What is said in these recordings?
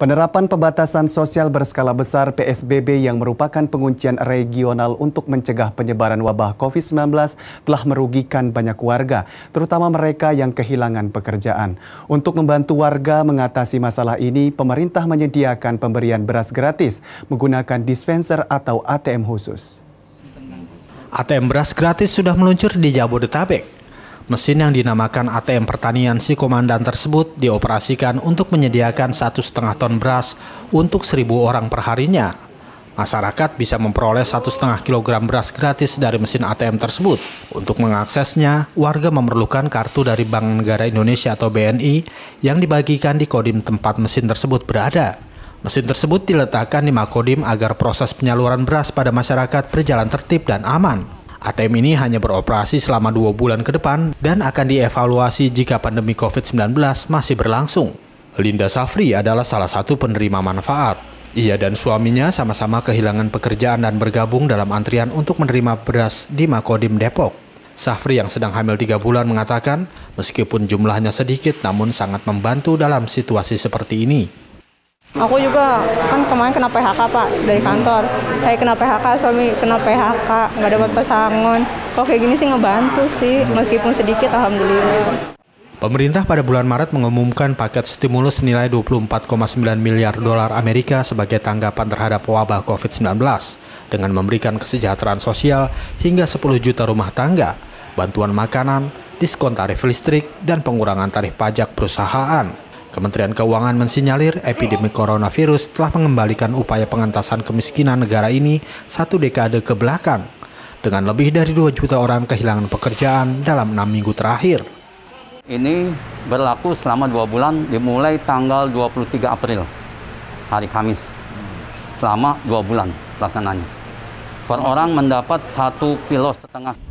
Penerapan pembatasan sosial berskala besar PSBB yang merupakan penguncian regional untuk mencegah penyebaran wabah COVID-19 telah merugikan banyak warga, terutama mereka yang kehilangan pekerjaan. Untuk membantu warga mengatasi masalah ini, pemerintah menyediakan pemberian beras gratis menggunakan dispenser atau ATM khusus. ATM beras gratis sudah meluncur di Jabodetabek. Mesin yang dinamakan ATM pertanian si komandan tersebut dioperasikan untuk menyediakan satu setengah ton beras untuk seribu orang perharinya. Masyarakat bisa memperoleh satu setengah kilogram beras gratis dari mesin ATM tersebut. Untuk mengaksesnya, warga memerlukan kartu dari Bank Negara Indonesia atau BNI yang dibagikan di kodim tempat mesin tersebut berada. Mesin tersebut diletakkan di Makodim agar proses penyaluran beras pada masyarakat berjalan tertib dan aman. ATM ini hanya beroperasi selama dua bulan ke depan dan akan dievaluasi jika pandemi COVID-19 masih berlangsung. Linda Safri adalah salah satu penerima manfaat. Ia dan suaminya sama-sama kehilangan pekerjaan dan bergabung dalam antrian untuk menerima beras di Makodim Depok. Safri yang sedang hamil tiga bulan mengatakan, meskipun jumlahnya sedikit namun sangat membantu dalam situasi seperti ini. Aku juga kan kemarin kena PHK pak dari kantor. Saya kena PHK, suami kena PHK, nggak dapat pesangon. Kalau kayak gini sih ngebantu sih, meskipun sedikit alhamdulillah. Pemerintah pada bulan Maret mengumumkan paket stimulus senilai 24,9 miliar dolar Amerika sebagai tanggapan terhadap wabah COVID-19 dengan memberikan kesejahteraan sosial hingga 10 juta rumah tangga, bantuan makanan, diskon tarif listrik, dan pengurangan tarif pajak perusahaan. Kementerian Keuangan mensinyalir epidemi coronavirus telah mengembalikan upaya pengentasan kemiskinan negara ini satu dekade ke belakang, dengan lebih dari 2 juta orang kehilangan pekerjaan dalam enam minggu terakhir. Ini berlaku selama dua bulan dimulai tanggal 23 April, hari Kamis, selama dua bulan pelaksanaannya. Per orang mendapat satu kilo setengah.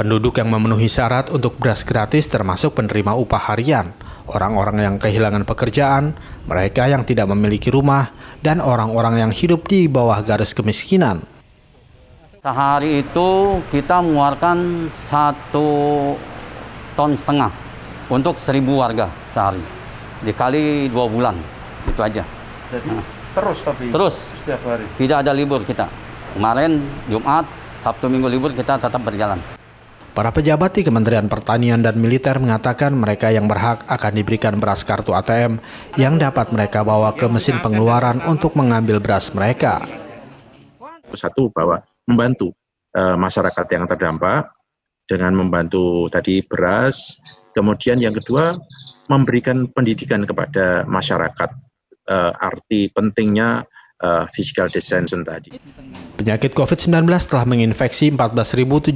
Penduduk yang memenuhi syarat untuk beras gratis termasuk penerima upah harian, orang-orang yang kehilangan pekerjaan, mereka yang tidak memiliki rumah, dan orang-orang yang hidup di bawah garis kemiskinan. Sehari itu kita mengeluarkan satu ton setengah untuk seribu warga sehari, dikali dua bulan, itu aja. Jadi nah. terus tapi? Terus, setiap hari? Tidak ada libur kita. Kemarin Jumat, Sabtu Minggu libur kita tetap berjalan. Para pejabat di Kementerian Pertanian dan Militer mengatakan mereka yang berhak akan diberikan beras kartu ATM yang dapat mereka bawa ke mesin pengeluaran untuk mengambil beras mereka. Satu bahwa membantu e, masyarakat yang terdampak dengan membantu tadi beras, kemudian yang kedua memberikan pendidikan kepada masyarakat e, arti pentingnya e, physical distancing tadi. Penyakit COVID-19 telah menginfeksi 14.749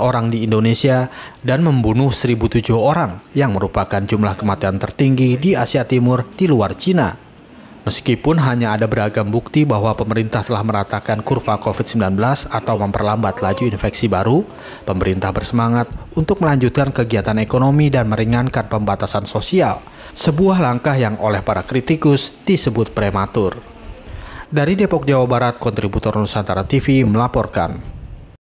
orang di Indonesia dan membunuh 1.007 orang yang merupakan jumlah kematian tertinggi di Asia Timur di luar Cina. Meskipun hanya ada beragam bukti bahwa pemerintah telah meratakan kurva COVID-19 atau memperlambat laju infeksi baru, pemerintah bersemangat untuk melanjutkan kegiatan ekonomi dan meringankan pembatasan sosial, sebuah langkah yang oleh para kritikus disebut prematur. Dari Depok, Jawa Barat, kontributor Nusantara TV melaporkan.